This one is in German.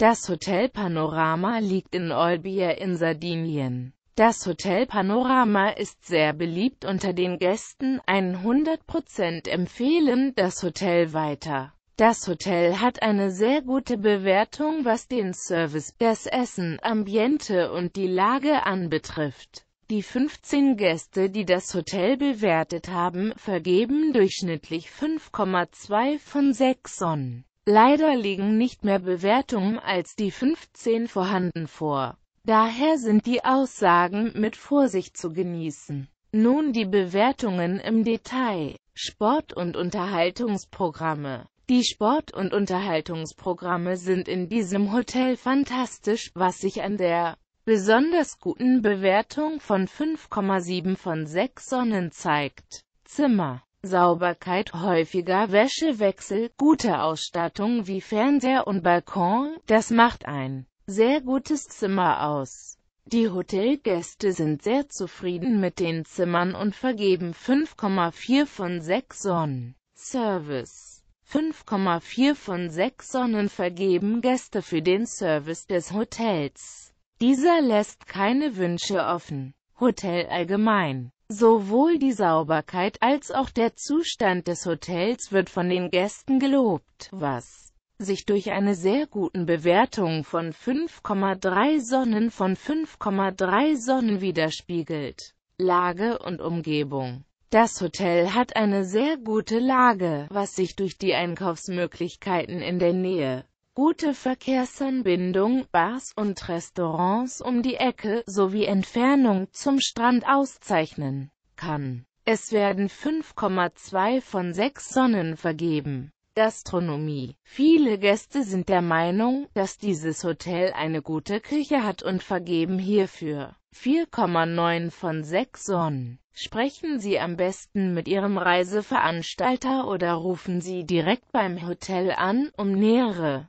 Das Hotel Panorama liegt in Olbia in Sardinien. Das Hotel Panorama ist sehr beliebt unter den Gästen, 100% empfehlen das Hotel weiter. Das Hotel hat eine sehr gute Bewertung, was den Service, das Essen, Ambiente und die Lage anbetrifft. Die 15 Gäste, die das Hotel bewertet haben, vergeben durchschnittlich 5,2 von 6 Sonnen. Leider liegen nicht mehr Bewertungen als die 15 vorhanden vor. Daher sind die Aussagen mit Vorsicht zu genießen. Nun die Bewertungen im Detail. Sport- und Unterhaltungsprogramme. Die Sport- und Unterhaltungsprogramme sind in diesem Hotel fantastisch, was sich an der besonders guten Bewertung von 5,7 von 6 Sonnen zeigt. Zimmer Sauberkeit, häufiger Wäschewechsel, gute Ausstattung wie Fernseher und Balkon, das macht ein sehr gutes Zimmer aus. Die Hotelgäste sind sehr zufrieden mit den Zimmern und vergeben 5,4 von 6 Sonnen. Service 5,4 von 6 Sonnen vergeben Gäste für den Service des Hotels. Dieser lässt keine Wünsche offen. Hotel allgemein Sowohl die Sauberkeit als auch der Zustand des Hotels wird von den Gästen gelobt, was sich durch eine sehr guten Bewertung von 5,3 Sonnen von 5,3 Sonnen widerspiegelt. Lage und Umgebung das Hotel hat eine sehr gute Lage, was sich durch die Einkaufsmöglichkeiten in der Nähe gute Verkehrsanbindung, Bars und Restaurants um die Ecke sowie Entfernung zum Strand auszeichnen kann. Es werden 5,2 von 6 Sonnen vergeben. Gastronomie. Viele Gäste sind der Meinung, dass dieses Hotel eine gute Küche hat und vergeben hierfür 4,9 von 6 Sonnen. Sprechen Sie am besten mit Ihrem Reiseveranstalter oder rufen Sie direkt beim Hotel an, um nähere